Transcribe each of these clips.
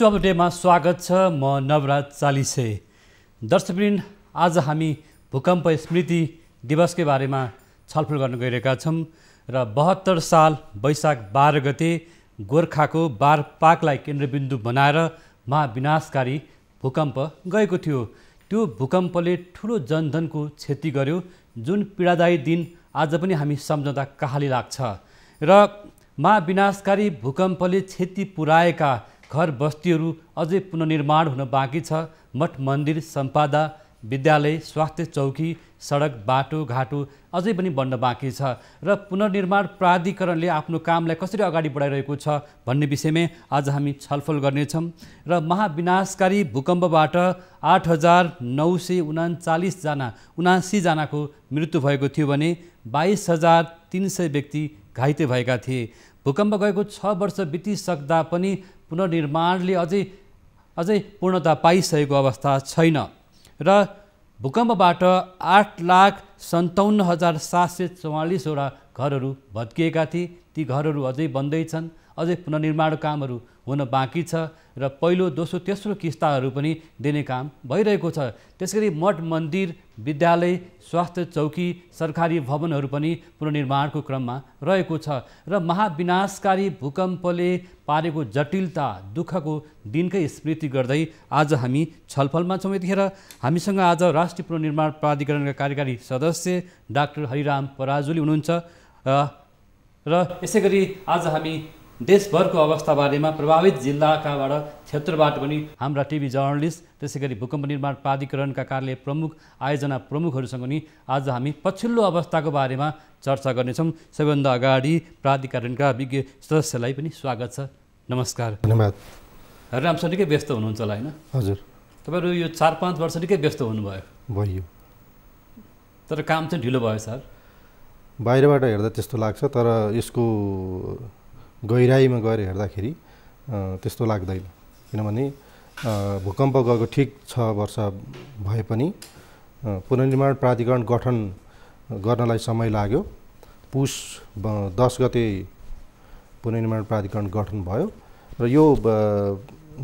विश्व अपडेटमा स्वागत छ म नवराज चालिसे दर्शकवृन्द आज हामी भूकम्प स्मृति दिवसकै बारेमा छलफल गर्न गइरहेका छौँ र बहत्तर साल वैशाख बाह्र गते गोर्खाको बार पाकलाई केन्द्रबिन्दु बनाएर महाविनाशकारी भूकम्प गएको थियो त्यो भूकम्पले ठुलो जनधनको क्षति गर्यो जुन पीडादायी दिन आज पनि हामी सम्झँदा कहाली लाग्छ र महाविनाशकारी भूकम्पले क्षति पुर्याएका घर बस्तीहरू अझै पुननिर्माण हुन बाँकी छ मठ मन्दिर सम्पादा विद्यालय स्वास्थ्य चौकी सडक बाटो घाटो अझै पनि बन्न बाँकी छ र पुनर्निर्माण प्राधिकरणले आफ्नो कामलाई कसरी अगाडि बढाइरहेको छ भन्ने विषयमै आज हामी छलफल गर्नेछौँ र महाविनाशकारी भूकम्पबाट आठ हजार नौ सय उनाचालिसजना उनासीजनाको मृत्यु भएको थियो भने बाइस हजार तिन सय व्यक्ति घाइते भएका थिए भूकम्प गएको छ वर्ष बितिसक्दा पनि पुनर्निर्माणले अझै अझै पूर्णता पाइसकेको अवस्था छैन र भूकम्पबाट आठ लाख सन्ताउन्न हजार सात सय चौवालिसवटा घरहरू भत्किएका थिए ती घरहरू अझै बन्दै छन् अझै पुनर्निर्माण कामहरू हुन बाँकी छ र पहिलो दोस्रो तेस्रो किस्ताहरू पनि दिने काम भइरहेको छ त्यसगरी मठ मन्दिर विद्यालय स्वास्थ्य चौकी सरकारी भवनहरू पनि पुननिर्माणको क्रममा रहेको छ र महाविनाशकारी भूकम्पले पारेको जटिलता दुःखको दिनकै स्मृति गर्दै आज हामी छलफलमा छौँ यतिखेर हामीसँग आज राष्ट्रिय पुननिर्माण प्राधिकरणका कार्यकारी सदस्य डाक्टर हरिराम पराजुली हुनुहुन्छ र यसै गरी आज हामी देशभरको अवस्थाबारेमा प्रभावित जिल्लाकाबाट क्षेत्रबाट पनि हाम्रा टिभी जर्नलिस्ट त्यसै गरी भूकम्प निर्माण प्राधिकरणका कार्य प्रमुख आयोजना प्रमुखहरूसँग नि आज हामी पछिल्लो अवस्थाको बारेमा चर्चा गर्नेछौँ सबैभन्दा अगाडि प्राधिकरणका विज्ञ सदस्यलाई पनि स्वागत छ नमस्कार धन्यवाद रामस निकै व्यस्त हुनुहुन्छ होला होइन हजुर तपाईँहरू यो चार पाँच वर्ष निकै व्यस्त हुनुभयो भयो तर काम चाहिँ ढिलो भयो सर बाहिरबाट हेर्दा त्यस्तो लाग्छ तर यसको गहिराइमा गएर हेर्दाखेरि त्यस्तो लाग्दैन किनभने भूकम्प गएको ठिक छ वर्ष भए पनि पुनर्निर्माण प्राधिकरण गठन गर्नलाई समय लाग्यो पुस दस गते पुनर्निर्माण प्राधिकरण गठन भयो र यो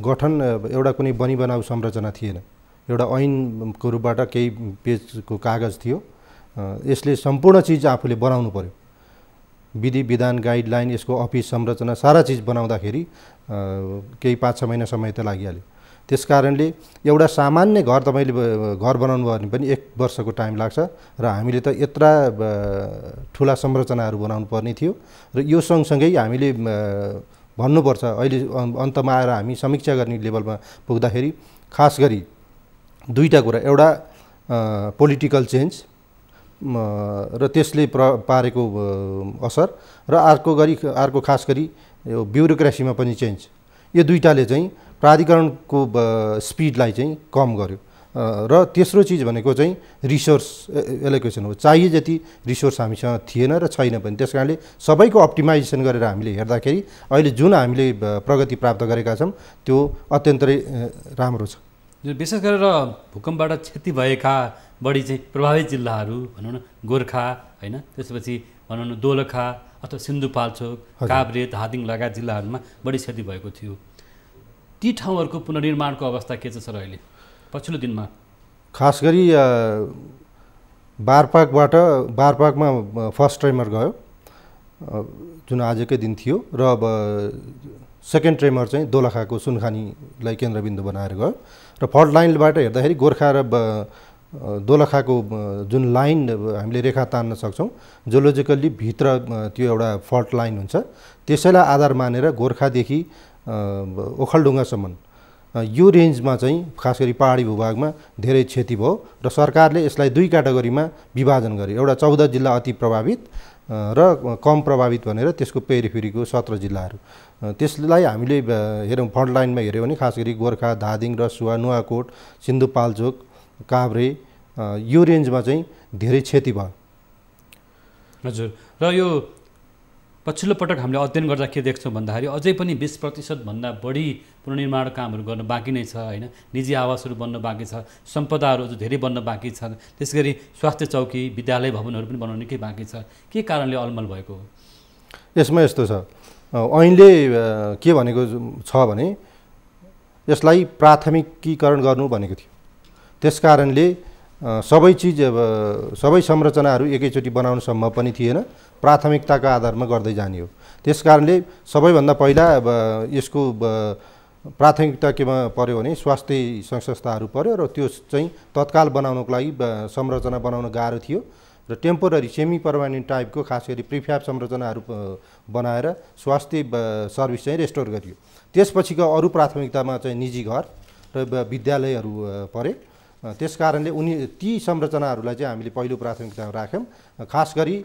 गठन एउटा कुनै बनी बनाउ संरचना थिएन एउटा ऐनको रूपबाट केही पेजको कागज थियो यसले सम्पूर्ण चिज आफूले बनाउनु पर्यो विधि विधान गाइडलाइन यसको अफिस संरचना सारा चिज बनाउँदाखेरि केही पाँच छ महिना समय त लागिहाल्यो त्यस कारणले एउटा सामान्य घर तपाईँले घर बनाउनु भयो भने पनि एक वर्षको टाइम लाग्छ र हामीले त यत्र ठुला संरचनाहरू बनाउनु पर्ने थियो र यो सँगसँगै हामीले भन्नुपर्छ अहिले अन्तमा आएर हामी समीक्षा गर्ने लेभलमा पुग्दाखेरि खास गरी दुईवटा कुरा एउटा पोलिटिकल चेन्ज र त्यसले प्र पारेको असर र अर्को गरी अर्को खास गरी यो ब्युरोक्रेसीमा पनि चेन्ज यो दुइटाले चाहिँ प्राधिकरणको स्पिडलाई चाहिँ कम गर्यो र तेस्रो चिज भनेको चाहिँ रिसोर्स एलोकेसन हो चाहिए जति रिसोर्स हामीसँग थिएन र छैन पनि त्यस कारणले सबैको अप्टिमाइजेसन गरेर हामीले हेर्दाखेरि अहिले जुन हामीले प्रगति प्राप्त गरेका छौँ त्यो अत्यन्तै राम्रो छ विशेष गरेर भूकम्पबाट क्षति भएका बढी चाहिँ प्रभावित जिल्लाहरू भनौँ न गोर्खा होइन त्यसपछि भनौँ न दोलखा अथवा सिन्धुपाल्चोक काभ्रे धादिङ लगायत जिल्लाहरूमा बढी क्षति भएको थियो ती ठाउँहरूको पुनर्निर्माणको अवस्था के छ सर अहिले पछिल्लो दिनमा खास गरी बारपाकबाट बारपाकमा फर्स्ट ट्रेमर गयो जुन आजकै दिन थियो र अब सेकेन्ड ट्रेमर चाहिँ दोलखाको सुनखानीलाई केन्द्रबिन्दु बनाएर गयो र फल्ट लाइनबाट हेर्दाखेरि गोर्खा र दोलखाको जुन लाइन हामीले रेखा तान्न सक्छौँ जोलोजिकल्ली भित्र त्यो एउटा फल्ट लाइन हुन्छ त्यसैलाई आधार मानेर गोर्खादेखि ओखलढुङ्गासम्म यो रेन्जमा चाहिँ खास गरी पाहाडी भूभागमा धेरै क्षति भयो र सरकारले यसलाई दुई क्याटेगोरीमा विभाजन गरे एउटा चौध जिल्ला अति प्रभावित र कम प्रभावित भनेर त्यसको पेरिफेरीको सत्र जिल्लाहरू त्यसलाई हामीले हेऱ्यौँ फ्रन्ट लाइनमा हेऱ्यौँ भने खास गरी गोर्खा धादिङ रसुवा नुवाकोट सिन्धुपाल्चोक काभ्रे यो रेन्जमा चाहिँ धेरै क्षति भयो हजुर र यो पछिल्लो पटक हामीले अध्ययन गर्दा के देख्छौँ भन्दाखेरि अझै पनि बिस प्रतिशतभन्दा बढी पुनर्निर्माण कामहरू गर्न बाँकी नै छ होइन निजी आवासहरू बन्न बाँकी छ सम्पदाहरू अझ धेरै बन्न बाँकी छन् त्यस गरी स्वास्थ्य चौकी विद्यालय भवनहरू पनि बनाउनु निकै बाँकी छ के कारणले अलमल भएको हो यसमा यस्तो छ अहिले के भनेको छ भने यसलाई प्राथमिकीकरण गर्नु भनेको थियो त्यस कारणले सबै चिज सबै संरचनाहरू एकैचोटि बनाउन सम्भव पनि थिएन प्राथमिकताका आधारमा गर्दै जाने हो त्यस कारणले सबैभन्दा पहिला यसको प्राथमिकता केमा पऱ्यो भने स्वास्थ्य संस्थाहरू पऱ्यो र त्यो चाहिँ तत्काल बनाउनको लागि संरचना बनाउन गाह्रो थियो र टेम्पोररी सेमी पर्मानेन्ट टाइपको खास गरी प्रिफ्याप संरचनाहरू बनाएर स्वास्थ्य सर्भिस चाहिँ रेस्टोर गरियो त्यसपछिको अरू प्राथमिकतामा चाहिँ निजी घर र विद्यालयहरू परे त्यस कारणले उनी ती संरचनाहरूलाई चाहिँ हामीले पहिलो प्राथमिकतामा राख्यौँ खास गरी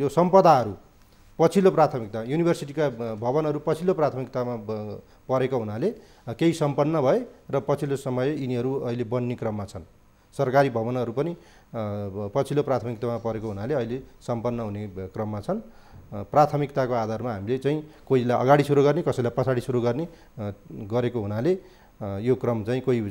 यो सम्पदाहरू पछिल्लो प्राथमिकता युनिभर्सिटीका भवनहरू पछिल्लो प्राथमिकतामा परेको हुनाले केही सम्पन्न भए र पछिल्लो समय यिनीहरू अहिले बन्ने क्रममा छन् सरकारी भवनहरू पनि पछिल्लो प्राथमिकतामा परेको हुनाले अहिले सम्पन्न हुने क्रममा छन् प्राथमिकताको आधारमा हामीले चाहिँ कोहीलाई अगाडि सुरु गर्ने कसैलाई पछाडि सुरु गर्ने गरेको हुनाले यो क्रम चाहिँ कोही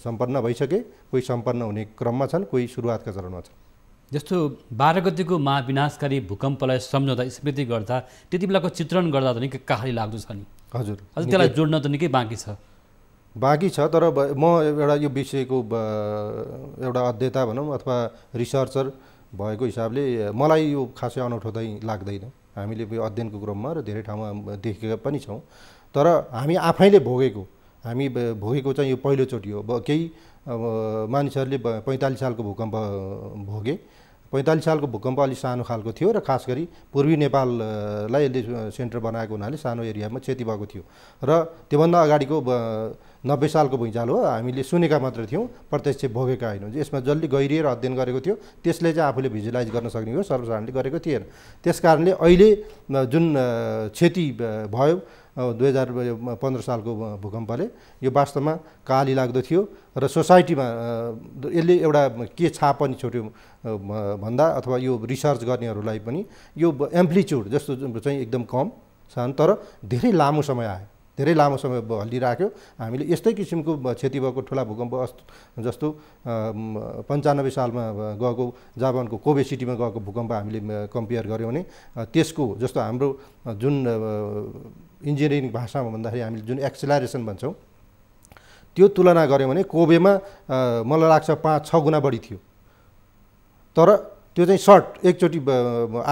सम्पन्न भइसके कोही सम्पन्न हुने क्रममा छन् कोही सुरुवातका चरणमा छन् जस्तो बाह्र गतिको महाविनाशकारी भूकम्पलाई सम्झाउँदा स्मृति गर्दा त्यति बेलाको चित्रण गर्दा त निकै कहाली लाग्दो छ नि हजुर अझै त्यसलाई जोड्न त निकै बाँकी छ बाँकी छ तर म एउटा यो विषयको एउटा अध्ययता भनौँ अथवा रिसर्चर भएको हिसाबले मलाई यो खासै अनौठो चाहिँ लाग्दैन हामीले अध्ययनको क्रममा र धेरै ठाउँमा देखेका पनि छौँ तर हामी आफैले भोगेको हामी भोगेको चाहिँ यो पहिलोचोटि हो केही मानिसहरूले पैँतालिस सालको भूकम्प भोगे पैँतालिस सालको भूकम्प अलिक सानो खालको थियो र खास गरी पूर्वी नेपाललाई यसले सेन्टर बनाएको हुनाले सानो एरियामा क्षति भएको थियो र त्योभन्दा अगाडिको नब्बे सालको भुइँचाल हो हामीले सुनेका मात्र थियौँ प्रत्यक्ष भोगेका होइनौँ यसमा जसले गहिरिएर अध्ययन गरेको थियो त्यसले चाहिँ आफूले भिजुलाइज गर्न सक्ने हो सर्वसाधारणले गरेको थिएन त्यस कारणले अहिले जुन क्षति भयो दुई हजार पन्ध्र सालको भूकम्पले यो वास्तवमा काली लाग्दो थियो र सोसाइटीमा यसले एउटा के छाप पनि छोड्यो भन्दा अथवा यो रिसर्च गर्नेहरूलाई पनि यो एम्प्लिच्युड जस्तो चाहिँ एकदम कम छन् तर धेरै लामो समय आयो धेरै लामो समय हल्लिराख्यो हामीले यस्तै किसिमको क्षति भएको ठुला भूकम्प जस्तो पन्चानब्बे सालमा गएको जापानको कोबे सिटीमा गएको भूकम्प हामीले कम्पेयर गऱ्यौँ भने त्यसको जस्तो हाम्रो जुन इन्जिनियरिङ भाषामा भन्दाखेरि हामीले जुन एक्सिलारेसन भन्छौँ त्यो तुलना गऱ्यौँ भने कोबेमा मलाई लाग्छ पाँच छ गुणा बढी थियो तर त्यो चाहिँ सर्ट एकचोटि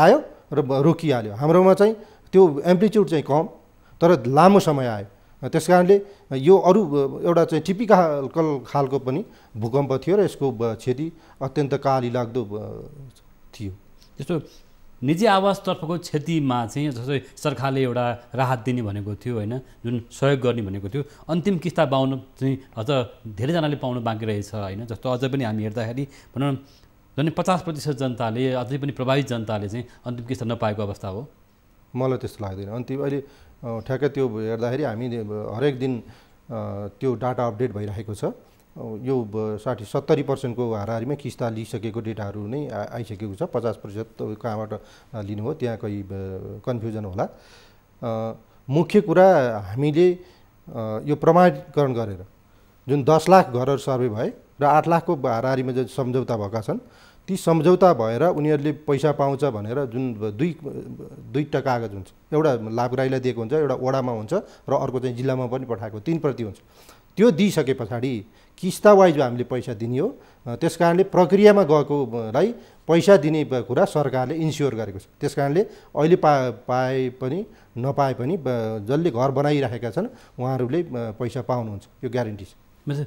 आयो र रोकिहाल्यो हाम्रोमा चाहिँ त्यो एम्प्लिच्युड चाहिँ कम तर लामो समय आयो त्यस कारणले यो अरू एउटा चाहिँ टिपिकल खालको पनि भूकम्प थियो र यसको क्षति अत्यन्त काली लाग्दो थियो जस्तो निजी आवासतर्फको क्षतिमा चाहिँ जस्तै सरकारले एउटा राहत दिने भनेको थियो होइन जुन सहयोग गर्ने भनेको थियो अन्तिम किस्ता पाउनु चाहिँ अझ धेरैजनाले पाउनु बाँकी रहेछ होइन जस्तो अझै पनि हामी हेर्दाखेरि भनौँ झन् पचास प्रतिशत जनताले अझै पनि प्रभावित जनताले चाहिँ अन्तिम किस्ता नपाएको अवस्था हो मलाई त्यस्तो लाग्दैन अन्तिम अहिले ठ्याक्कै त्यो हेर्दाखेरि हामी हरेक दिन त्यो डाटा अपडेट भइरहेको छ यो साठी सत्तरी पर्सेन्टको हाराहारीमै किस्ता लिइसकेको डेटाहरू नै आइसकेको छ पचास प्रतिशत कहाँबाट लिनु हो त्यहाँ कोही कन्फ्युजन होला मुख्य कुरा हामीले यो प्रमाणीकरण गरेर जुन दस लाख घरहरू सर्वे भए र आठ लाखको हाराहारीमा जुन सम्झौता भएका छन् ती सम्झौता भएर उनीहरूले पैसा पाउँछ भनेर जुन दुई दुईवटा कागज हुन्छ एउटा लाभग्राहीलाई दिएको हुन्छ एउटा वडामा हुन्छ र अर्को चाहिँ जिल्लामा पनि पठाएको तिनप्रति हुन्छ त्यो दिइसके पछाडि किस्ता वाइज हामीले पैसा दिने हो त्यस कारणले प्रक्रियामा गएकोलाई पैसा दिने कुरा सरकारले इन्स्योर गरेको छ त्यस कारणले अहिले पा पाए पनि नपाए पनि जसले घर बनाइराखेका छन् उहाँहरूले पैसा पाउनुहुन्छ यो ग्यारेन्टी छ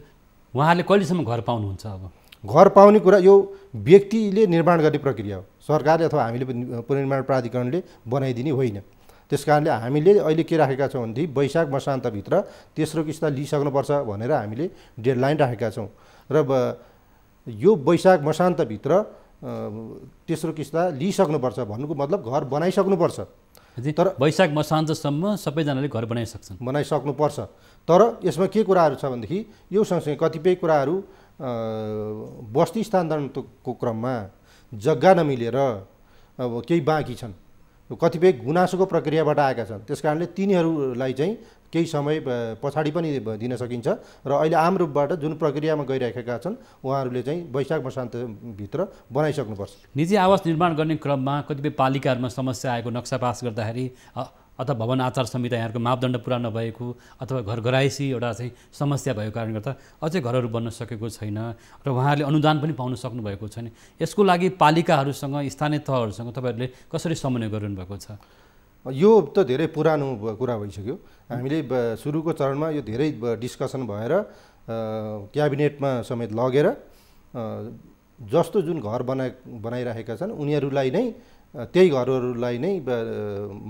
उहाँहरूले कहिलेसम्म घर पाउनुहुन्छ अब घर पाउने कुरा यो व्यक्तिले निर्माण गर्ने प्रक्रिया हो सरकारले अथवा हामीले पुनर्निर्माण प्राधिकरणले बनाइदिने होइन त्यस कारणले हामीले अहिले के राखेका छौँ भनेदेखि वैशाख मसान्तभित्र तेस्रो किस्ता लिइसक्नुपर्छ भनेर हामीले डेडलाइन राखेका छौँ र यो वैशाख मसान्तभित्र तेस्रो किस्ता लिइसक्नुपर्छ भन्नुको मतलब घर बनाइसक्नुपर्छ तर वैशाख मसान्तसम्म सबैजनाले घर बनाइसक्छन् बनाइसक्नुपर्छ तर यसमा के कुराहरू छ भनेदेखि यो सँगसँगै कतिपय कुराहरू बस्ती स्थानान्तरणको क्रममा जग्गा नमिलेर अब केही बाँकी छन् कतिपय गुनासोको प्रक्रियाबाट आएका छन् त्यस कारणले तिनीहरूलाई चाहिँ केही समय पछाडि पनि दिन सकिन्छ र अहिले आम रूपबाट जुन प्रक्रियामा गइरहेका छन् उहाँहरूले चाहिँ वैशाख वसान्तभित्र बनाइसक्नुपर्छ निजी आवास निर्माण गर्ने क्रममा कतिपय पालिकाहरूमा समस्या आएको नक्सा पास गर्दाखेरि अथवा भवन आचार संहिता यहाँहरूको मापदण्ड पुरा नभएको अथवा घर घराइसी एउटा चाहिँ समस्या भएको कारणले गर्दा अझै घरहरू बन्न सकेको छैन र उहाँहरूले अनुदान पनि पाउन सक्नुभएको छैन यसको लागि पालिकाहरूसँग स्थानीय तहहरूसँग तपाईँहरूले कसरी समन्वय गरिरहनु भएको छ यो त धेरै पुरानो कुरा भइसक्यो हामीले सुरुको चरणमा यो धेरै डिस्कसन भएर क्याबिनेटमा समेत लगेर जस्तो जुन घर बना बनाइरहेका छन् उनीहरूलाई नै त्यही घरहरूलाई नै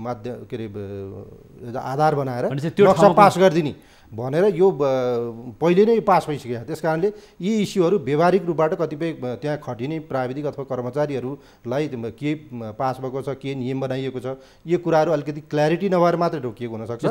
माध्य के अरे आधार बनाएर नक्सा पास गरिदिने भनेर यो पहिले नै पास भइसक्यो त्यस कारणले यी इस्युहरू व्यवहारिक रूपबाट कतिपय त्यहाँ खटिने प्राविधिक अथवा कर्मचारीहरूलाई के पास भएको छ के नियम बनाइएको छ यो कुराहरू अलिकति क्ल्यारिटी नभएर मात्रै रोकिएको हुनसक्छ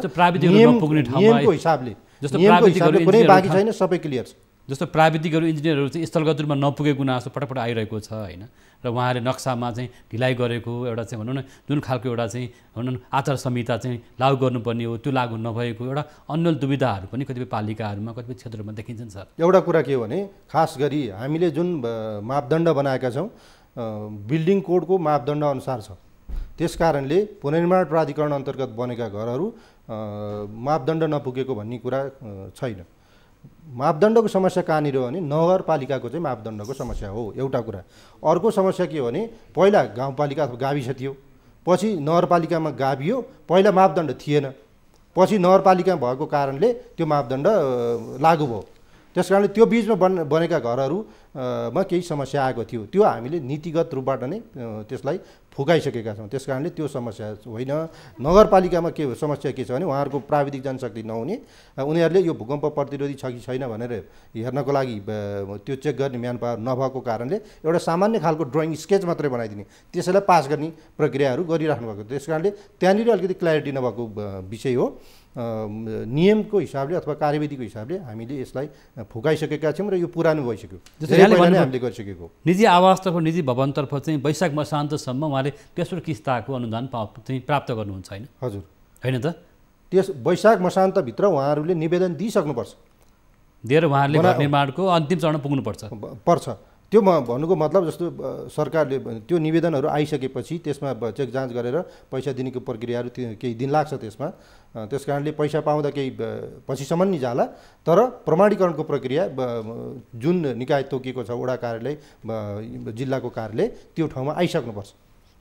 नियमको हिसाबले नियमको हिसाबले कुनै बाँकी छैन सबै क्लियर छ जस्तो प्राविधिकहरू इन्जिनियरहरू चाहिँ स्थलगत रूपमा नपुगेको गुनासो पटक पटक आइरहेको छ होइन र उहाँले नक्सामा चाहिँ ढिलाइ गरेको एउटा चाहिँ भनौँ न जुन खालको एउटा चाहिँ भनौँ न आचार संहिता चाहिँ लागू गर्नुपर्ने हो त्यो लागू नभएको एउटा अन्यल दुविधाहरू पनि कतिपय पालिकाहरूमा कतिपय क्षेत्रहरूमा देखिन्छन् सर एउटा कुरा के हो भने खास गरी हामीले जुन मापदण्ड बनाएका छौँ बिल्डिङ कोडको मापदण्ड अनुसार छ त्यस कारणले पुनर्निर्माण प्राधिकरण अन्तर्गत बनेका घरहरू मापदण्ड नपुगेको भन्ने कुरा छैन मापदण्डको समस्या कहाँनिर हो भने नगरपालिकाको चाहिँ मापदण्डको समस्या हो एउटा कुरा अर्को समस्या के हो भने पहिला गाउँपालिका अथवा गाविस थियो पछि नगरपालिकामा गाभियो पहिला मापदण्ड थिएन पछि नगरपालिकामा भएको कारणले त्यो मापदण्ड लागु भयो त्यस कारणले त्यो बिचमा बन बनेका घरहरूमा केही समस्या आएको थियो त्यो हामीले नीतिगत रूपबाट नै त्यसलाई फुकाइसकेका छौँ त्यस कारणले त्यो समस्या होइन नगरपालिकामा के समस्या के छ भने उहाँहरूको प्राविधिक जनशक्ति नहुने उनीहरूले यो भूकम्प प्रतिरोधी छ कि छैन भनेर हेर्नको लागि त्यो चेक गर्ने म्यान पावर नभएको कारणले एउटा सामान्य खालको ड्रइङ स्केच मात्रै बनाइदिने त्यसैलाई पास गर्ने प्रक्रियाहरू गरिराख्नु भएको त्यस कारणले त्यहाँनिर अलिकति क्ल्यारिटी नभएको विषय हो नियमको हिसाबले अथवा कार्यविधिको हिसाबले हामीले यसलाई फुकाइसकेका छौँ र यो पुरानो भइसक्यो हामीले गरिसकेको निजी आवासतर्फ निजी भवनतर्फ चाहिँ वैशाख मसान्तसम्म उहाँले तेस्रो किस्ताको अनुदान चाहिँ प्राप्त गर्नुहुन्छ होइन हजुर होइन त त्यस वैशाख मसान्तभित्र उहाँहरूले निवेदन दिइसक्नुपर्छ दिएर उहाँहरूले निर्माणको अन्तिम चरण पुग्नुपर्छ पर्छ त्यो म भन्नुको मतलब जस्तो सरकारले त्यो निवेदनहरू आइसकेपछि त्यसमा चेक जाँच गरेर पैसा दिनेको प्रक्रियाहरू केही दिन लाग्छ त्यसमा त्यस कारणले पैसा पाउँदा केही पछिसम्म नि जाला तर प्रमाणीकरणको प्रक्रिया जुन निकाय तोकिएको छ वडा कार्यालय जिल्लाको कार्यालय त्यो ठाउँमा आइसक्नुपर्छ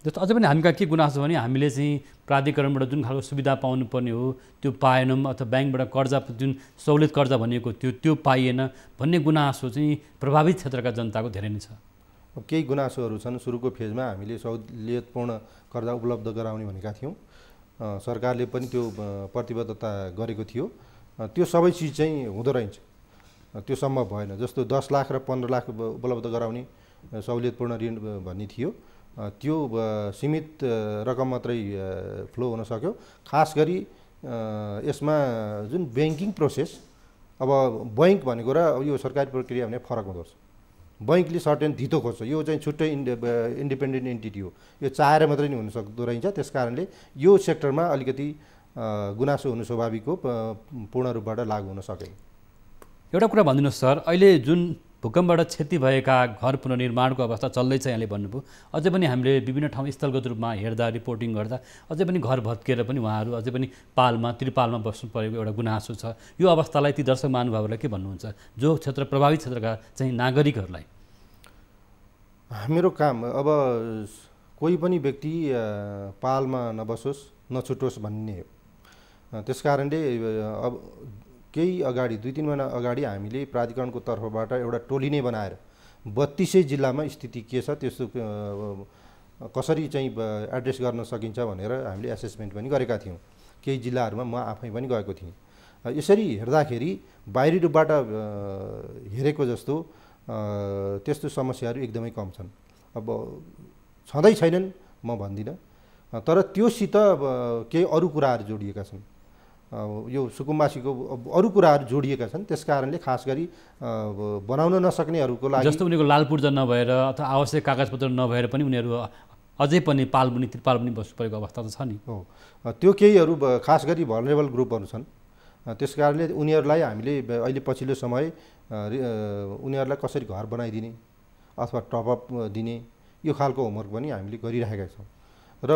जस्तो अझै पनि हामीका के गुनासो भने हामीले चाहिँ प्राधिकरणबाट जुन खालको सुविधा पाउनुपर्ने हो त्यो पाएनौँ अथवा ब्याङ्कबाट कर्जा जुन सहुलियत कर्जा भनिएको त्यो त्यो पाइएन भन्ने गुनासो चाहिँ प्रभावित क्षेत्रका जनताको धेरै नै छ केही गुनासोहरू छन् सुरुको फेजमा हामीले सहुलियतपूर्ण कर्जा उपलब्ध गराउने भनेका थियौँ सरकारले पनि त्यो प्रतिबद्धता गरेको थियो त्यो सबै चिज चाहिँ हुँदो रहन्छ त्यो सम्भव भएन जस्तो दस लाख र पन्ध्र लाख उपलब्ध गराउने सहुलियतपूर्ण ऋण भन्ने थियो त्यो सीमित रकम मात्रै फ्लो हुन सक्यो खास गरी यसमा जुन ब्याङ्किङ प्रोसेस अब बैङ्क भनेको र यो सरकारी प्रक्रिया भने फरक हुँदो रहेछ बैङ्कले सर्टेन धितो खोज्छ यो चाहिँ छुट्टै इन्डे इन्डिपेन्डेन्ट इन्टिटी हो यो चाहेर मात्रै नै हुनसक्दो रहन्छ त्यस कारणले यो सेक्टरमा अलिकति गुनासो हुनु स्वाभाविक हो पूर्ण रूपबाट लागु हुन सकेन एउटा कुरा भनिदिनुहोस् सर अहिले जुन भूकम्पबाट क्षति भएका घर पुनर्निर्माणको अवस्था चल्दैछ यहाँले भन्नुभयो अझै पनि हामीले विभिन्न ठाउँ स्थलगत रूपमा हेर्दा रिपोर्टिङ गर्दा अझै पनि घर भत्किएर पनि उहाँहरू अझै पनि पालमा त्रिपालमा बस्नु परेको एउटा गुनासो छ यो अवस्थालाई ती दर्शक महानुभावहरूलाई के भन्नुहुन्छ जो क्षेत्र प्रभावित क्षेत्रका चाहिँ नागरिकहरूलाई मेरो काम अब कोही पनि व्यक्ति पालमा नबसोस् नछुटोस् भन्ने हो त्यस कारणले अब केही अगाडि दुई तिन महिना अगाडि हामीले प्राधिकरणको तर्फबाट एउटा टोली नै बनाएर बत्तिसै जिल्लामा स्थिति के छ त्यस्तो कसरी चाहिँ एड्रेस गर्न सकिन्छ भनेर हामीले एसेसमेन्ट पनि गरेका थियौँ केही जिल्लाहरूमा म आफै पनि गएको थिएँ यसरी हेर्दाखेरि बाहिरी रूपबाट हेरेको जस्तो त्यस्तो समस्याहरू एकदमै कम छन् अब छँदै छैनन् म भन्दिनँ तर त्योसित केही अरू कुराहरू जोडिएका छन् यो सुकुम्बासीको अरू कुराहरू जोडिएका छन् त्यस कारणले खास गरी बनाउन नसक्नेहरूको लागि जस्तो उनीहरूको लालपूर्जा नभएर अथवा आवश्यक कागजपत्र नभएर पनि उनीहरू अझै पनि पनि त्रिपाल पनि बस्नु परेको अवस्था त छ नि हो त्यो केहीहरू खास गरी भनरेबल ग्रुपहरू छन् त्यस कारणले उनीहरूलाई हामीले अहिले पछिल्लो समय उनीहरूलाई कसरी घर बनाइदिने अथवा टपअप दिने यो खालको होमवर्क पनि हामीले गरिराखेका छौँ र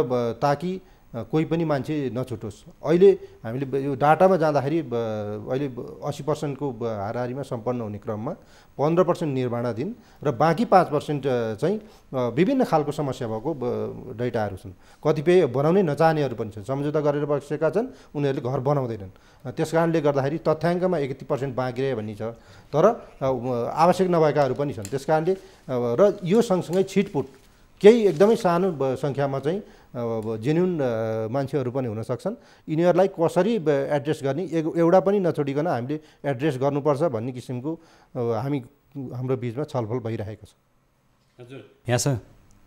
ताकि कोही पनि मान्छे नछुटोस् अहिले हामीले यो डाटामा जाँदाखेरि अहिले असी पर्सेन्टको हाराहारीमा सम्पन्न हुने क्रममा पन्ध्र पर्सेन्ट निर्माणाधीन र बाँकी पाँच पर्सेन्ट चाहिँ विभिन्न खालको समस्या भएको डेटाहरू छन् कतिपय बनाउनै नचाहनेहरू पनि छन् सम्झौता गरेर बसेका छन् उनीहरूले घर बनाउँदैनन् त्यस कारणले गर्दाखेरि तथ्याङ्कमा एकति पर्सेन्ट बाँकी रह्यो भन्ने छ तर आवश्यक नभएकाहरू पनि छन् त्यस कारणले र यो सँगसँगै छिटपुट केही एकदमै सानो सङ्ख्यामा चाहिँ अब जेन्युन मान्छेहरू पनि हुन हुनसक्छन् यिनीहरूलाई कसरी एड्रेस गर्ने एउटा पनि नछोडिकन हामीले एड्रेस गर्नुपर्छ भन्ने किसिमको हामी हाम्रो बिचमा छलफल भइरहेको छ हजुर यहाँ सर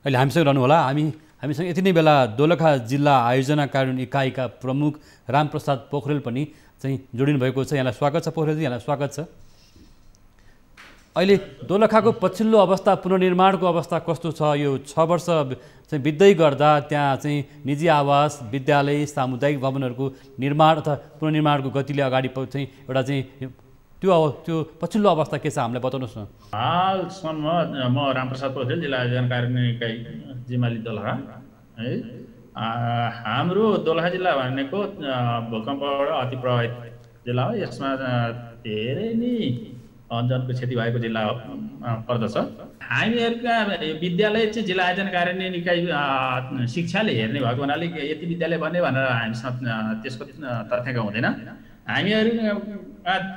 अहिले हामीसँग रहनु होला हामी हामीसँग यति नै बेला दोलखा जिल्ला आयोजना कार्यान्वयन इकाइका प्रमुख रामप्रसाद पोखरेल पनि चाहिँ जोडिनु भएको छ यहाँलाई स्वागत छ पोखरेलजी यहाँलाई स्वागत छ अहिले दोलखाको पछिल्लो अवस्था पुनर्निर्माणको अवस्था कस्तो छ यो छ वर्ष चाहिँ बित्दै गर्दा त्यहाँ चाहिँ निजी आवास विद्यालय सामुदायिक भवनहरूको निर्माण अथवा पुनर्निर्माणको गतिले अगाडि चाहिँ एउटा चाहिँ त्यो त्यो पछिल्लो अवस्था के छ हामीलाई बताउनुहोस् न हालसम्म म रामप्रसाद पौडेल जिल्ला आयोजन कार्यान्वयन जिमाली दोलखा है हाम्रो दोलखा जिल्ला भनेको भूकम्पबाट अति प्रभावित जिल्ला हो यसमा धेरै नै जनको क्षति भएको जिल्ला पर्दछ हामीहरूका विद्यालय चाहिँ जिल्ला आयोजन कार्यान्वयन निकाय शिक्षाले हेर्ने भएको हुनाले यति विद्यालय भन्ने भनेर हामीसँग त्यसको तथ्याङ्क हुँदैन हामीहरू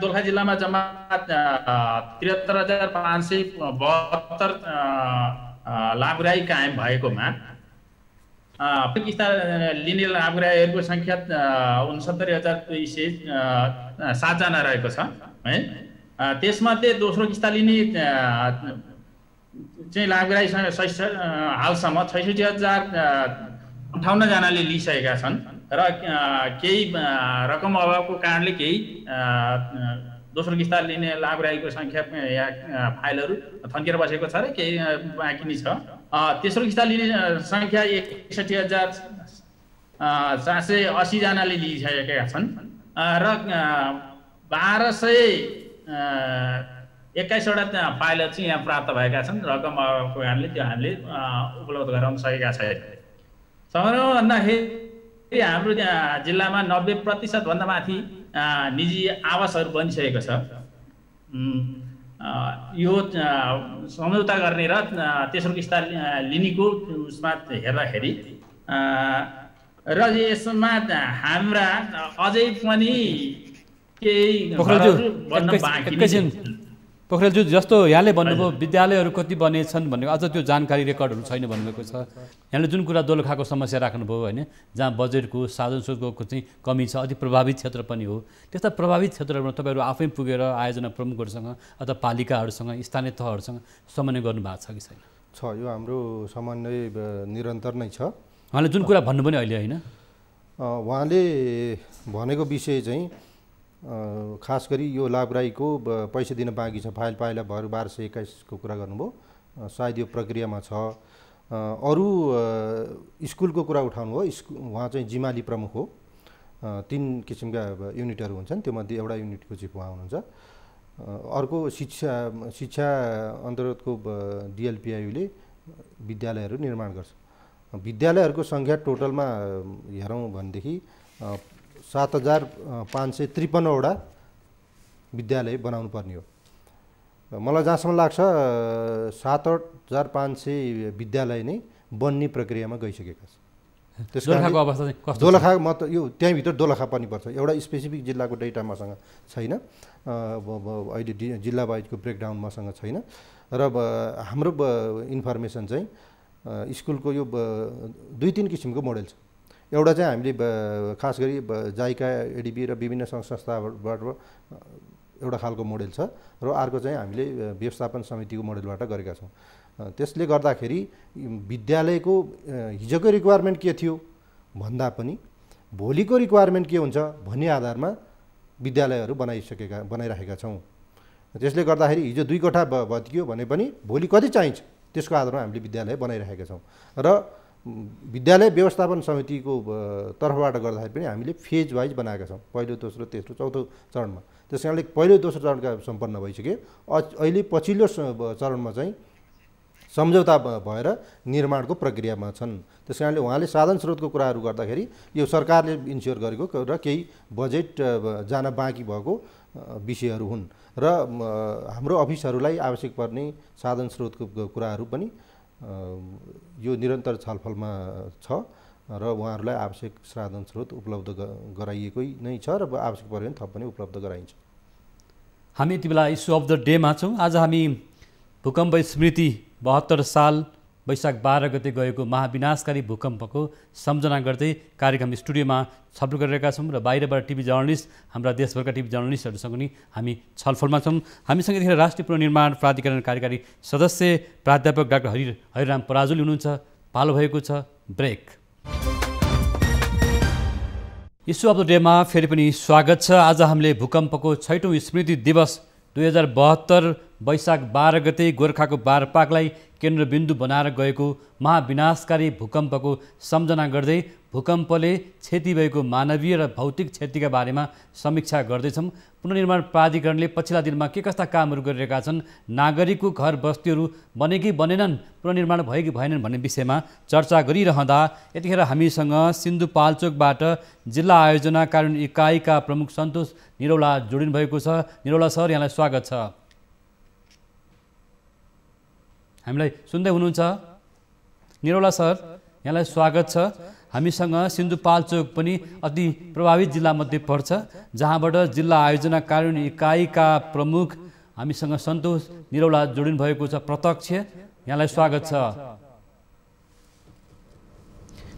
दोलखा जिल्लामा जम्मा त्रिहत्तर हजार पाँच सय बहत्तर लाभग्राही कायम भएकोमा लिने लाभग्राहीहरूको सङ्ख्या उनसत्तरी हजार दुई सय सातजना रहेको छ है त्यसमध्ये दोस्रो किस्ता लिने चाहिँ लाभग्राही हालसम्म छैसठी हजार अन्ठाउन्नजनाले लिइसकेका छन् र केही रकम अभावको कारणले केही दोस्रो किस्ता लिने लाभग्राहीको सङ्ख्या या फाइलहरू थन्किएर बसेको छ र केही बाँकी नै छ तेस्रो किस्ता लिने सङ्ख्या एकसठी हजार चार सय असीजनाले लिइसकेका छन् र बाह्र सय एक्काइसवटा पाइलट चाहिँ यहाँ प्राप्त भएका छन् रकम अभावको कारणले त्यो हामीले उपलब्ध गराउन सकेका छैन समग्रमा भन्दाखेरि हाम्रो जिल्लामा नब्बे प्रतिशतभन्दा माथि निजी आवासहरू बनिसकेको छ यो सम्झौता गर्ने र तेस्रो किस्ता लिनेको उसमा हेर्दाखेरि र यसमा हाम्रा अझै पनि एकैछिन पोखरेलज्यू जस्तो यहाँले भन्नुभयो विद्यालयहरू कति बनेछन् भनेको अझ त्यो जानकारी रेकर्डहरू छैन भन्नुभएको छ यहाँले जुन कुरा दोलखाको समस्या राख्नुभयो होइन जहाँ बजेटको साधन स्रोतको चाहिँ कमी छ अति प्रभावित क्षेत्र पनि हो त्यस्ता प्रभावित क्षेत्रहरूमा तपाईँहरू आफै पुगेर आयोजना प्रमुखहरूसँग अथवा पालिकाहरूसँग स्थानीय तहहरूसँग समन्वय गर्नुभएको छ कि छैन छ यो हाम्रो समन्वय निरन्तर नै छ उहाँले जुन कुरा भन्नुभयो नि अहिले होइन उहाँले भनेको विषय चाहिँ खास गरी यो लाभराईको पैसा दिन बाँकी छ फाइल पाइला भर बाह्र सय एक्काइसको कुरा गर्नुभयो सायद यो प्रक्रियामा छ अरू स्कुलको कुरा उठाउनु हो स्कु उहाँ चाहिँ जिमाली प्रमुख हो तिन किसिमका युनिटहरू हुन्छन् त्योमध्ये एउटा युनिटको चिफ उहाँ हुनुहुन्छ अर्को शिक्षा शिक्षा अन्तर्गतको डिएलपिआईले विद्यालयहरू निर्माण गर्छ विद्यालयहरूको सङ्ख्या टोटलमा हेरौँ भनेदेखि सात हजार पाँच सय त्रिपन्नवटा विद्यालय बनाउनु पर्ने हो मलाई जहाँसम्म लाग्छ सात हजार पाँच सय विद्यालय नै बन्ने प्रक्रियामा गइसकेका छन् त्यसको अवस्था दोलखा म त यो त्यहीँभित्र दोलखा पनि पर्छ एउटा स्पेसिफिक जिल्लाको डेटा मसँग छैन अहिले जिल्ला वाइजको ब्रेकडाउन मसँग छैन र हाम्रो इन्फर्मेसन चाहिँ स्कुलको यो दुई तिन किसिमको मोडल छ एउटा चाहिँ हामीले खास गरी जाइका एडिबी र विभिन्न सङ्घ संस्थाबाट एउटा खालको मोडेल छ र अर्को चाहिँ हामीले व्यवस्थापन समितिको मोडेलबाट गरेका छौँ त्यसले गर्दाखेरि विद्यालयको हिजोको रिक्वायरमेन्ट के थियो भन्दा पनि भोलिको रिक्वायरमेन्ट के हुन्छ भन्ने आधारमा विद्यालयहरू बनाइसकेका बनाइराखेका छौँ त्यसले गर्दाखेरि हिजो दुई कोठा भत्कियो भने पनि भोलि कति चाहिन्छ त्यसको आधारमा हामीले विद्यालय बनाइरहेका छौँ र विद्यालय व्यवस्थापन समितिको तर्फबाट गर्दाखेरि पनि हामीले फेज वाइज बनाएका छौँ पहिलो दोस्रो तेस्रो चौथो चरणमा त्यस कारणले पहिलो दोस्रो चरणका सम्पन्न भइसक्यो अहिले पछिल्लो चरणमा चाहिँ सम्झौता भएर निर्माणको प्रक्रियामा छन् त्यस कारणले उहाँले साधन स्रोतको कुराहरू गर्दाखेरि यो सरकारले इन्स्योर गरेको र केही बजेट जान बाँकी भएको विषयहरू हुन् र हाम्रो अफिसहरूलाई आवश्यक पर्ने साधन स्रोतको कुराहरू पनि यो निरन्तर छलफलमा छ र उहाँहरूलाई आवश्यक साधन स्रोत उपलब्ध गराइएकै नै छ र आवश्यक पऱ्यो भने थप पनि उपलब्ध गराइन्छ हामी यति बेला इस्यु अफ द डेमा छौँ आज हामी भूकम्प स्मृति बहत्तर साल वैशाख बाह्र गते गएको महाविनाशकारी भूकम्पको सम्झना गर्दै कार्यक्रम स्टुडियोमा छलफल गरिरहेका छौँ र बाहिरबाट टिभी जर्नलिस्ट हाम्रा देशभरका टिभी जर्नलिस्टहरूसँग पनि हामी छलफलमा छौँ हामीसँग यतिखेर राष्ट्रिय पुनर्निर्माण प्राधिकरण कार्यकारी सदस्य प्राध्यापक डाक्टर हरि हरिराम पराजुली हुनुहुन्छ पालो भएको छ ब्रेक इस्यु अफ द डेमा फेरि पनि स्वागत छ आज हामीले भूकम्पको छैटौँ स्मृति दिवस दुई हजार बहत्तर वैशाख बाह्र गते गोर्खाको बारपाकलाई केन्द्रबिन्दु बनाएर गएको महाविनाशकारी भूकम्पको सम्झना गर्दै भूकम्पले क्षति भएको मानवीय र भौतिक क्षतिका बारेमा समीक्षा गर्दैछौँ पुनर्निर्माण प्राधिकरणले पछिल्ला दिनमा के कस्ता कामहरू गरिरहेका छन् नागरिकको घर बस्तीहरू बने कि बनेनन् पुनर्निर्माण भयो कि भएनन् भन्ने विषयमा चर्चा गरिरहँदा यतिखेर हामीसँग सिन्धुपाल्चोकबाट जिल्ला आयोजना कार्यान्वयन इकाइका प्रमुख सन्तोष निरौला जोडिनु भएको छ निरौला सर यहाँलाई स्वागत छ हामीलाई सुन्दै हुनुहुन्छ निरौला सर यहाँलाई स्वागत छ हामीसँग सिन्धुपाल्चोक पनि अति प्रभावित जिल्लामध्ये पर्छ जहाँबाट जिल्ला आयोजना कार्यान्वयन इकाइका प्रमुख हामीसँग सन्तोष निरौला जोडिनु भएको छ प्रत्यक्ष यहाँलाई स्वागत छ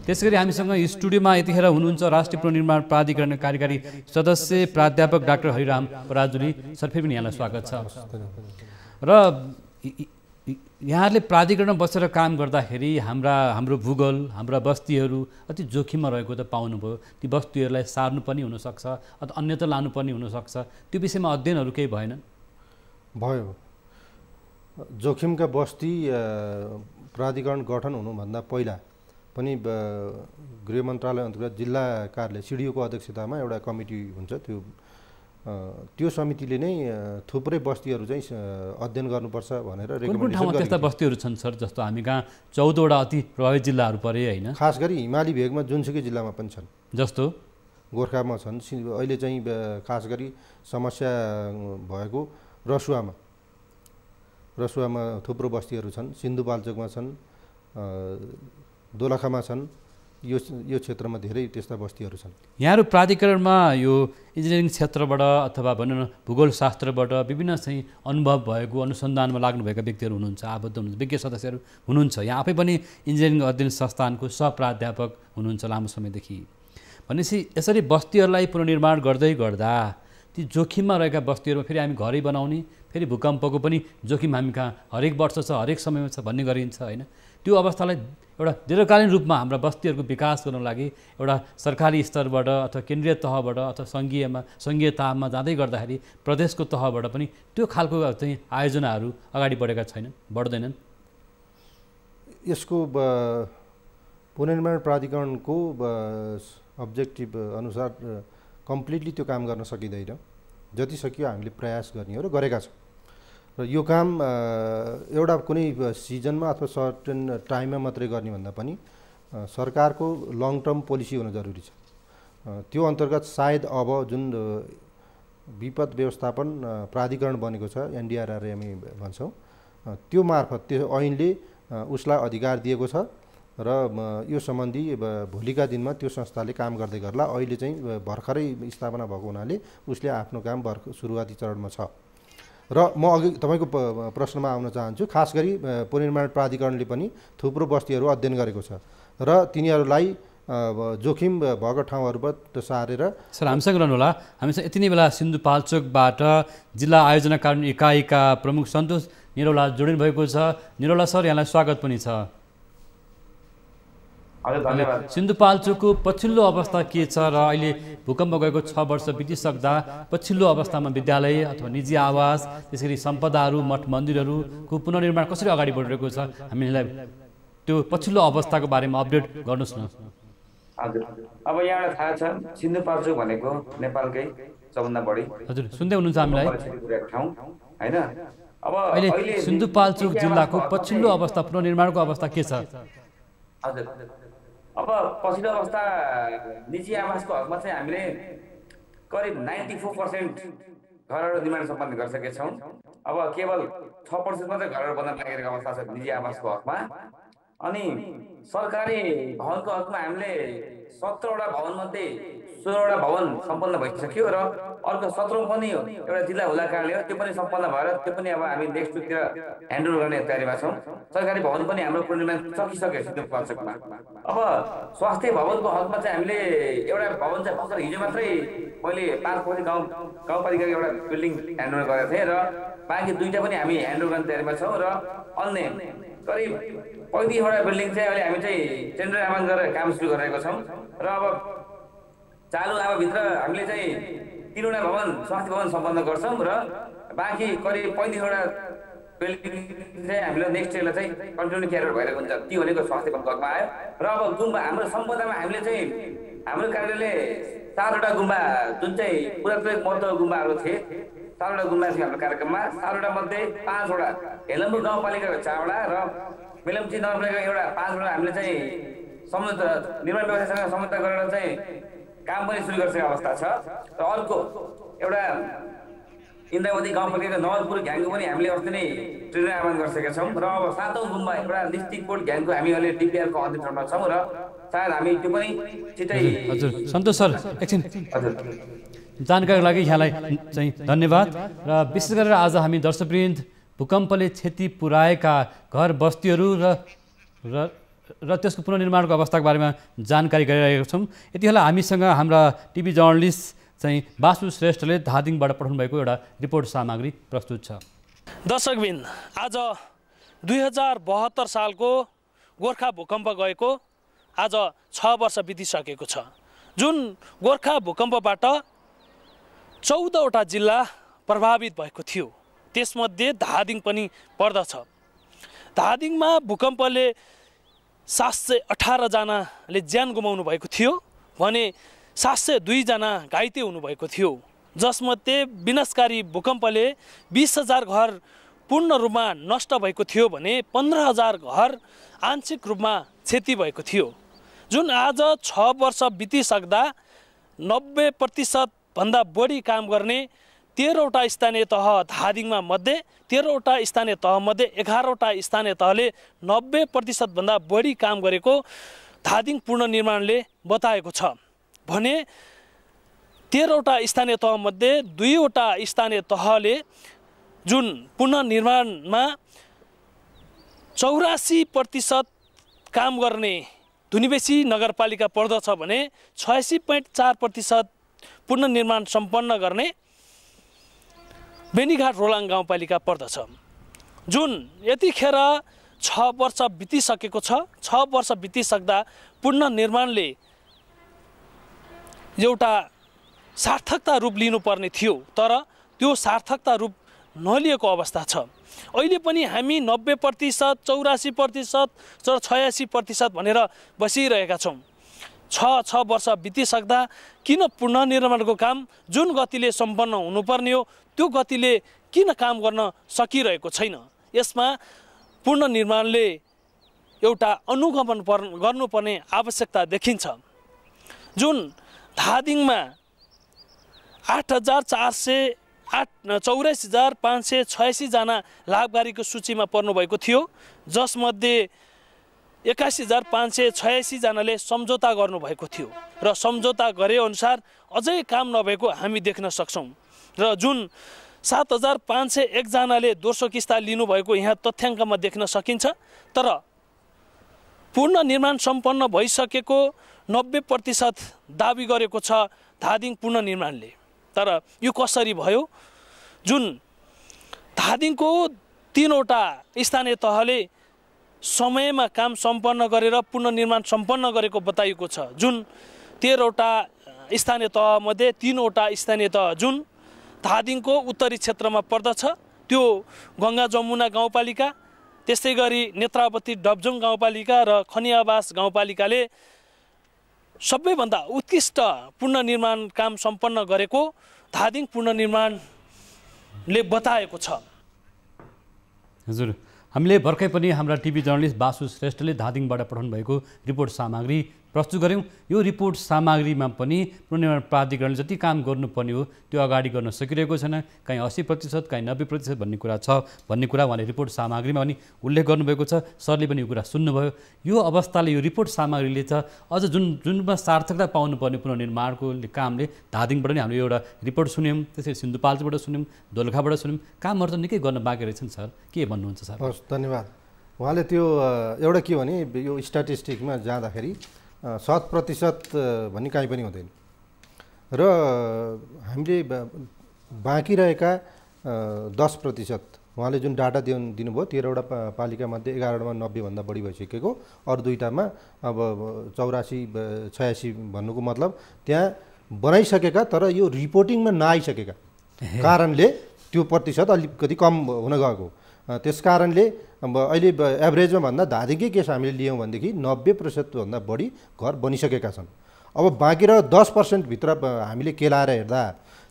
त्यसै गरी हामीसँग स्टुडियोमा यतिखेर हुनुहुन्छ राष्ट्रिय पुनर्निर्माण प्राधिकरण कार्यकारी सदस्य प्राध्यापक डाक्टर हरिराम पराजुली सर फेरि पनि यहाँलाई स्वागत छ र यहाँहरूले प्राधिकरणमा बसेर काम गर्दाखेरि हाम्रा हाम्रो भूगोल हाम्रा बस्तीहरू अति जोखिममा रहेको त पाउनुभयो ती बस्तीहरूलाई सार्नु पनि हुनसक्छ अथवा अन्यत्र लानु पनि हुनसक्छ त्यो विषयमा अध्ययनहरू केही भएनन् भयो जोखिमका बस्ती प्राधिकरण गठन हुनुभन्दा पहिला पनि गृह मन्त्रालय अन्तर्गत जिल्ला कार्यालय सिडिओको अध्यक्षतामा एउटा कमिटी हुन्छ त्यो त्यो समितिले नै थुप्रै बस्तीहरू चाहिँ अध्ययन गर्नुपर्छ भनेर ठाउँमा त्यस्ता बस्तीहरू छन् सर जस्तो हामी कहाँ चौधवटा अति प्रभावित जिल्लाहरू परे होइन खास गरी हिमाली भेगमा जुनसुकै जिल्लामा पनि छन् जस्तो गोर्खामा छन् अहिले चाहिँ खास गरी समस्या भएको रसुवामा रसुवामा थुप्रो बस्तीहरू छन् सिन्धुपाल्चोकमा छन् दोलखामा छन् यो यो क्षेत्रमा धेरै त्यस्ता बस्तीहरू छन् यहाँहरू प्राधिकरणमा यो इन्जिनियरिङ क्षेत्रबाट अथवा भनौँ न भूगोल शास्त्रबाट विभिन्न चाहिँ अनुभव भएको अनुसन्धानमा लाग्नुभएका व्यक्तिहरू हुनुहुन्छ आबद्ध हुनुहुन्छ विज्ञ सदस्यहरू हुनुहुन्छ यहाँ आफै पनि इन्जिनियरिङ अध्ययन संस्थानको सहप्राध्यापक हुनुहुन्छ लामो समयदेखि भनेपछि यसरी बस्तीहरूलाई पुनर्निर्माण गर्दै गर्दा ती जोखिममा रहेका बस्तीहरूमा फेरि हामी घरै बनाउने फेरि भूकम्पको पनि जोखिम हामी कहाँ हरेक वर्ष छ हरेक समयमा छ भन्ने गरिन्छ होइन त्यो अवस्थालाई एउटा दीर्घकालीन रूपमा हाम्रा बस्तीहरूको विकास गर्नको लागि एउटा सरकारी स्तरबाट अथवा केन्द्रीय तहबाट अथवा सङ्घीयमा सङ्घीय तहमा जाँदै गर्दाखेरि प्रदेशको तहबाट पनि त्यो खालको चाहिँ आयोजनाहरू अगाडि बढेका छैनन् बढ्दैनन् यसको पुनर्निर्माण प्राधिकरणको अब्जेक्टिभ अनुसार कम्प्लिटली त्यो काम गर्न सकिँदैन जति सकियो हामीले प्रयास गर्ने हो र गरेका छौँ र यो काम एउटा कुनै सिजनमा अथवा सर्टेन टाइममा मात्रै गर्ने भन्दा पनि सरकारको लङ टर्म पोलिसी हुन जरुरी छ त्यो अन्तर्गत सायद अब जुन विपद व्यवस्थापन प्राधिकरण बनेको छ एनडिआरआर हामी भन्छौँ त्यो मार्फत त्यो ऐनले उसलाई अधिकार दिएको छ र यो सम्बन्धी भोलिका दिनमा त्यो संस्थाले काम गर्दै गर्ला अहिले चाहिँ भर्खरै स्थापना भएको हुनाले उसले आफ्नो काम भर्खर सुरुवाती चरणमा छ र म अघि तपाईँको प्रश्नमा आउन चाहन्छु खास गरी पुनर्निर्माण प्राधिकरणले पनि थुप्रो बस्तीहरू अध्ययन गरेको छ र तिनीहरूलाई जोखिम भएको ठाउँहरूबाट सारेर सर हामीसँग होला हामीसँग यति नै बेला सिन्धुपाल्चोकबाट जिल्ला आयोजना कार्यान्वयन इकाइका प्रमुख सन्तोष निरौला जोडिनु भएको छ निरौला सर यहाँलाई स्वागत पनि छ सिन्धुपाल्चोकको पछिल्लो अवस्था के छ र अहिले भूकम्प गएको छ वर्ष बितिसक्दा पछिल्लो अवस्थामा विद्यालय अथवा निजी आवास त्यसरी सम्पदाहरू मठ मन्दिरहरूको पुनर्निर्माण कसरी अगाडि बढिरहेको छ हामीलाई त्यो पछिल्लो अवस्थाको बारेमा अपडेट गर्नुहोस् न हजुर अब यहाँलाई थाहा छ सिन्धुपाल्चोक भनेको नेपालकै सबभन्दा बढी हजुर सुन्दै हुनुहुन्छ हामीलाई होइन अब अहिले सिन्धुपाल्चोक जिल्लाको पछिल्लो अवस्था पुनर्निर्माणको अवस्था के छ हजुर अब पछिल्लो अवस्था निजी आवासको हकमा चाहिँ हामीले करिब नाइन्टी फोर पर्सेन्ट घरहरू निर्माण सम्पन्न गरिसकेछौँ अब केवल छ पर्सेन्ट मात्रै घरहरू बन्न लागिरहेको अवस्था छ निजी आवासको हकमा अनि सरकारी भवनको हकमा हामीले सत्रवटा भवनमध्ये सोह्रवटा भवन सम्पन्न भइसक्यो र अर्को सत्रौँ पनि एउटा जिल्ला हुला कारणले त्यो पनि सम्पन्न भएर त्यो पनि अब हामी नेक्स्ट विकतिर ह्यान्डओभर गर्ने तयारीमा छौँ सरकारी भवन पनि हाम्रो पूर्णिमा सकिसक्यो त्यो पक्षमा अब स्वास्थ्य भवनको हकमा चाहिँ हामीले एउटा भवन चाहिँ भर्खर हिजो मात्रै मैले पाँच पोखरी गाउँ गाउँपालिकाको एउटा बिल्डिङ ह्यान्डओभर गरेको थिएँ र बाँकी दुईवटा पनि हामी ह्यान्डओभर गर्ने तयारीमा छौँ र अन्य करिब पैँतिसवटा बिल्डिङ चाहिँ अहिले हामी चाहिँ टेन्डर आह्वान गरेर काम सुरु गरिरहेको छौँ र अब चालु भित्र हामीले चाहिँ तिनवटा भवन स्वास्थ्य भवन सम्पन्न गर्छौँ र बाँकी करिब पैँतिसवटा चाहिँ हामीलाई नेक्स्ट इयरलाई चाहिँ कन्टिन्यू क्यारियर भइरहेको हुन्छ त्यो भनेको स्वास्थ्य भवन आयो र अब गुम्बा हाम्रो सम्पदामा हामीले चाहिँ हाम्रो कार्यालयले चारवटा गुम्बा जुन चाहिँ पुरातात्विक महत्त्व गुम्बाहरू थिए चारवटा गुम्बा थियो हाम्रो कार्यक्रममा चारवटा मध्ये पाँचवटा हेलम्बु गाउँपालिकाको चारवटा र मेलम्ची नगरपालिका एउटा पाँचवटा हामीले चाहिँ सम्झौता निर्माण व्यवस्थासँग सम्झौता गरेर चाहिँ काम पनि सुरु गरिसकेको अवस्था छ र अर्को एउटा इन्द्रावती गाउँपालिका नवलपुर घ्याङको पनि हामीले अस्ति नै ट्रेनर आह्वान गरिसकेका छौँ र अब सातौँ गुम्बा एउटा डिस्ट्रिक्ट कोर्ट घ्याङको हामी अहिले डिपिआरको अध्यक्षमा छौँ र सायद हामी त्यो पनि छिटै हजुर सन्तोष सर एकछिन हजुर जानकारीको लागि यहाँलाई चाहिँ धन्यवाद र विशेष गरेर आज हामी दर्शकवृन्द भूकम्पले क्षति पुऱ्याएका घर बस्तीहरू र र र त्यसको पुनर्निर्माणको अवस्थाको बारेमा जानकारी गराइरहेका छौँ यति बेला हामीसँग हाम्रा टिभी जर्नलिस्ट चाहिँ वासु श्रेष्ठले धादिङबाट पठाउनु भएको एउटा रिपोर्ट सामग्री प्रस्तुत छ दर्शकबिन आज दुई हजार बहत्तर सालको गोर्खा भूकम्प गएको आज छ वर्ष बितिसकेको छ जुन गोर्खा भूकम्पबाट चौधवटा जिल्ला प्रभावित भएको थियो त्यसमध्ये धादिङ पनि पर्दछ धादिङमा भूकम्पले सात सय अठारजनाले ज्यान गुमाउनु भएको थियो भने सात सय दुईजना घाइते हुनुभएको थियो जसमध्ये विनाशकारी भूकम्पले बिस हजार घर पूर्ण रूपमा नष्ट भएको थियो भने पन्ध्र हजार घर आंशिक रूपमा क्षति भएको थियो जुन आज छ वर्ष बितिसक्दा नब्बे प्रतिशतभन्दा बढी काम गर्ने तेह्रवटा स्थानीय तह धादिङमा मध्ये तेह्रवटा स्थानीय तहमध्ये एघारवटा स्थानीय तहले नब्बे प्रतिशतभन्दा बढी काम गरेको धादिङ पुनर्निर्माणले बताएको छ भने तेह्रवटा स्थानीय तहमध्ये दुईवटा स्थानीय तहले जुन पुनर्निर्माणमा चौरासी प्रतिशत काम गर्ने धुनिवेशी नगरपालिका पर्दछ भने छयासी पोइन्ट चार प्रतिशत पुनर्निर्माण सम्पन्न गर्ने बेनीघाट रोलाङ गाउँपालिका पर्दछ जुन यतिखेर छ वर्ष बितिसकेको छ छ वर्ष बितिसक्दा निर्माणले एउटा सार्थकता रूप लिनुपर्ने थियो तर त्यो सार्थकता रूप नलिएको अवस्था छ अहिले पनि हामी नब्बे प्रतिशत चौरासी प्रतिशत छयासी प्रतिशत भनेर बसिरहेका छौँ छ छ वर्ष बितिसक्दा किन पुनर्निर्माणको काम जुन गतिले सम्पन्न हुनुपर्ने हो त्यो गतिले किन काम गर्न सकिरहेको छैन यसमा पूर्ण निर्माणले एउटा अनुगमन पर् गर्नुपर्ने आवश्यकता देखिन्छ जुन धादिङमा आठ हजार चार सय आठ चौरासी हजार पाँच सय छयासीजना लाभकारीको सूचीमा पर्नुभएको थियो जसमध्ये एक्कासी हजार पाँच सय छयासीजनाले सम्झौता गर्नुभएको थियो र सम्झौता गरे अनुसार अझै काम नभएको हामी देख्न सक्छौँ र जुन सात हजार पाँच सय एकजनाले दोस्रो किस्ता लिनुभएको यहाँ तथ्याङ्कमा देख्न सकिन्छ तर पूर्ण निर्माण सम्पन्न भइसकेको नब्बे प्रतिशत दावी गरेको छ धादिङ पूर्ण निर्माणले तर यो कसरी भयो जुन धादिङको तिनवटा स्थानीय तहले समयमा काम सम्पन्न गरेर निर्माण सम्पन्न गरेको बताइएको छ जुन तेह्रवटा स्थानीय तहमध्ये तिनवटा स्थानीय तह जुन धादिङको उत्तरी क्षेत्रमा पर्दछ त्यो गङ्गा जमुना गाउँपालिका त्यस्तै गरी नेत्रावती डब्जुङ गाउँपालिका र खनियावास गाउँपालिकाले सबैभन्दा उत्कृष्ट पुनर्निर्माण काम सम्पन्न गरेको धादिङ पुनर्निर्माणले बताएको छ हजुर हामीले भर्खरै पनि हाम्रा टिभी जर्नलिस्ट बासु श्रेष्ठले धादिङबाट पठाउनु भएको रिपोर्ट सामग्री प्रस्तुत गऱ्यौँ यो रिपोर्ट सामग्रीमा पनि पुनर्निर्माण प्राधिकरणले जति काम गर्नुपर्ने हो त्यो अगाडि गर्न सकिरहेको छैन काहीँ असी प्रतिशत काहीँ नब्बे प्रतिशत भन्ने कुरा छ भन्ने कुरा उहाँले रिपोर्ट सामग्रीमा पनि उल्लेख गर्नुभएको छ सरले पनि यो कुरा सुन्नुभयो यो अवस्थाले यो रिपोर्ट सामग्रीले त अझ जुन जुनमा रूपमा सार्थकता पाउनुपर्ने पुनर्निर्माणको कामले धादिङबाट नि हामीले एउटा रिपोर्ट सुन्यौँ त्यसरी सिन्धुपाल्चोबाट सुन्यौँ दोलखाबाट सुन्यौँ कामहरू त निकै गर्न बाँकी रहेछन् सर के भन्नुहुन्छ सर हस् धन्यवाद उहाँले त्यो एउटा के भने यो स्ट्याटिस्टिकमा जाँदाखेरि शत प्रतिशत भन्ने काहीँ पनि हुँदैन र हामीले बाँकी रहेका दस प्रतिशत उहाँले जुन डाटा दिनु दिनुभयो तेह्रवटा पा पालिकामध्ये एघारवटामा नब्बेभन्दा बढी भइसकेको अरू दुईवटामा अब चौरासी छयासी भन्नुको मतलब त्यहाँ बनाइसकेका तर यो रिपोर्टिङमा नआइसकेका कारणले त्यो प्रतिशत अलिकति कम हुन गएको त्यस कारणले अहिले एभरेजमा भन्दा धादिकै केस हामीले लियौँ भनेदेखि नब्बे प्रतिशतभन्दा बढी घर बनिसकेका छन् अब बाँकी र दस पर्सेन्टभित्र हामीले केलाएर हेर्दा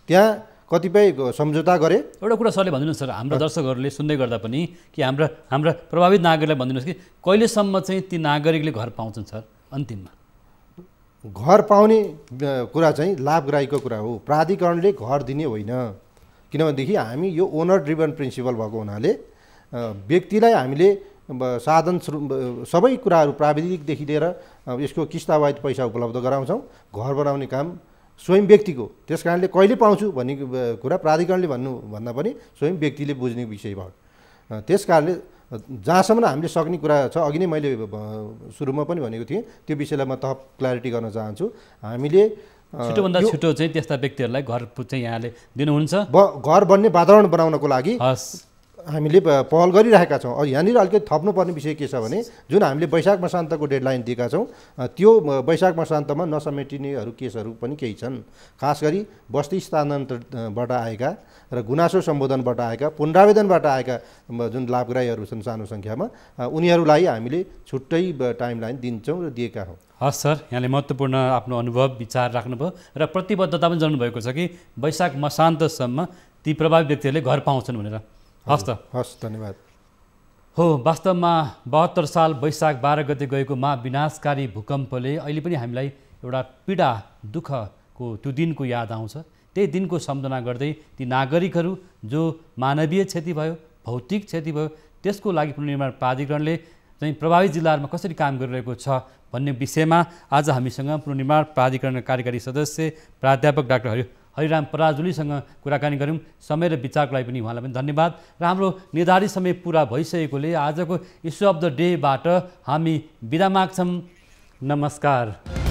त्यहाँ कतिपय सम्झौता गरे एउटा कुरा सरले भनिदिनुहोस् सर हाम्रो दर्शकहरूले सुन्दै गर्दा पनि कि हाम्रा हाम्रा प्रभावित नागरिकलाई भनिदिनुहोस् कि कहिलेसम्म चाहिँ ती नागरिकले घर पाउँछन् सर अन्तिममा घर पाउने कुरा चाहिँ लाभग्राहीको कुरा हो प्राधिकरणले घर दिने होइन किनभनेदेखि हामी यो ओनर ड्रिभन प्रिन्सिपल भएको हुनाले व्यक्तिलाई हामीले साधन सबै कुराहरू प्राविधिकदेखि लिएर यसको किस्तावाइज पैसा उपलब्ध गराउँछौँ घर बनाउने काम स्वयं व्यक्तिको त्यस कारणले कहिले पाउँछु भन्ने कुरा प्राधिकरणले भन्नुभन्दा पनि स्वयं व्यक्तिले बुझ्ने विषय भयो त्यस कारणले जहाँसम्म हामीले सक्ने कुरा छ अघि नै मैले सुरुमा पनि भनेको थिएँ त्यो विषयलाई म थप क्ल्यारिटी गर्न चाहन्छु हामीले छिटोभन्दा छिटो चाहिँ त्यस्ता व्यक्तिहरूलाई घर चाहिँ यहाँले दिनुहुन्छ घर बन्ने वातावरण बनाउनको लागि हामीले पहल गरिरहेका छौँ यहाँनिर अलिकति थप्नुपर्ने विषय के छ भने जुन हामीले वैशाख मसान्तको डेडलाइन दिएका छौँ त्यो वैशाख मसान्तमा नसमेटिनेहरू केसहरू पनि केही छन् खास गरी बस्ती स्थानान्तरणबाट आएका र गुनासो सम्बोधनबाट आएका पुनरावेदनबाट आएका जुन लाभग्राहीहरू छन् सानो सङ्ख्यामा उनीहरूलाई हामीले छुट्टै टाइमलाइन दिन्छौँ र दिएका हौँ हस् सर यहाँले महत्त्वपूर्ण आफ्नो अनुभव विचार राख्नुभयो र प्रतिबद्धता पनि भएको छ कि वैशाख मसान्तसम्म ती प्रभावित व्यक्तिहरूले घर पाउँछन् भनेर हस् त हस् धन्यवाद हो वास्तवमा बहत्तर साल वैशाख बाह्र गते गएको महाविनाशकारी भूकम्पले अहिले पनि हामीलाई एउटा पीडा दुःखको त्यो दिनको याद आउँछ त्यही दिनको सम्झना गर्दै ती नागरिकहरू जो मानवीय क्षति भयो भौतिक क्षति भयो त्यसको लागि पुनर्निर्माण प्राधिकरणले चाहिँ प्रभावित जिल्लाहरूमा कसरी काम गरिरहेको छ भन्ने विषयमा आज हामीसँग पुनर्निर्माण प्राधिकरणका कार्यकारी सदस्य प्राध्यापक डाक्टर हरि हरिराम पराजुलीसँग कुराकानी गऱ्यौँ समय र विचारको लागि पनि उहाँलाई पनि धन्यवाद र हाम्रो निर्धारित समय पुरा भइसकेकोले आजको इस्यु अफ द डेबाट हामी बिदा माग्छौँ नमस्कार